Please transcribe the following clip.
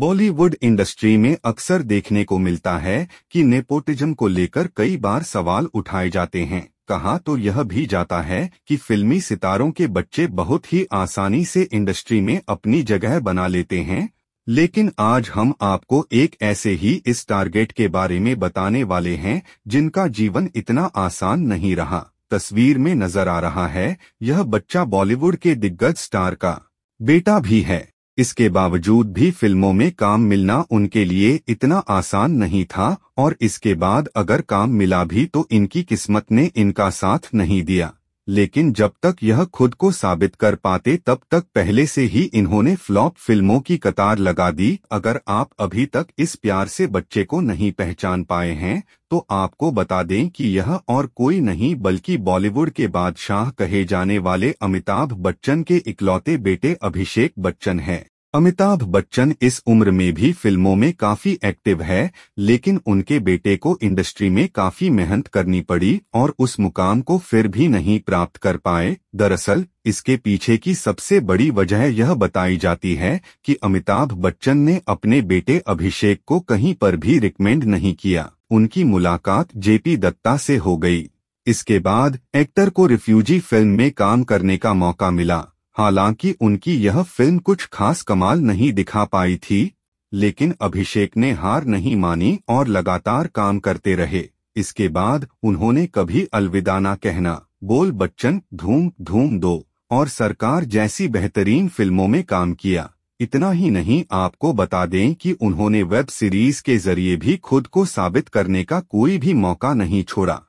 Bollywood industry में अक्सर देखने को मिलता है कि नेपोटिज्म को लेकर कई बार सवाल उठाए जाते हैं कहा तो यह भी जाता है कि फिल्मी सितारों के बच्चे बहुत ही आसानी से इंडस्ट्री में अपनी जगह बना लेते हैं लेकिन आज हम आपको एक ऐसे ही इस टारगेट के बारे में बताने वाले हैं जिनका जीवन इतना आसान नहीं रहा तस्वीर में नजर आ रहा है यह बच्चा बॉलीवुड के दिग्गज स्टार का बेटा भी है इसके बावजूद भी फिल्मों में काम मिलना उनके लिए इतना आसान नहीं था और इसके बाद अगर काम मिला भी तो इनकी किस्मत ने इनका साथ नहीं दिया लेकिन जब तक यह खुद को साबित कर पाते तब तक पहले से ही इन्होंने फ्लॉप फिल्मों की कतार लगा दी अगर आप अभी तक इस प्यार से बच्चे को नहीं पहचान पाए हैं तो आपको बता दें कि यह और कोई नहीं बल्कि बॉलीवुड के बादशाह कहे जाने वाले अमिताभ बच्चन के इकलौते बेटे अभिषेक बच्चन हैं अमिताभ बच्चन इस उम्र में भी फिल्मों में काफी एक्टिव है लेकिन उनके बेटे को इंडस्ट्री में काफी मेहनत करनी पड़ी और उस मुकाम को फिर भी नहीं प्राप्त कर पाए दरअसल इसके पीछे की सबसे बड़ी वजह यह बताई जाती है कि अमिताभ बच्चन ने अपने बेटे अभिषेक को कहीं पर भी रिकमेंड नहीं किया उनकी मुलाकात जेपी दत्ता से हो गई इसके बाद एक्टर को रिफ्यूजी फिल्म में काम करने का मौका मिला हालांकि उनकी यह फिल्म कुछ खास कमाल नहीं दिखा पाई थी लेकिन अभिषेक ने हार नहीं मानी और लगातार काम करते रहे इसके बाद उन्होंने कभी अलविदा ना कहना बोल बच्चन धूम धूम दो और सरकार जैसी बेहतरीन फिल्मों में काम किया इतना ही नहीं आपको बता दें कि उन्होंने वेब सीरीज के जरिए भी खुद को साबित करने का कोई भी मौका नहीं छोड़ा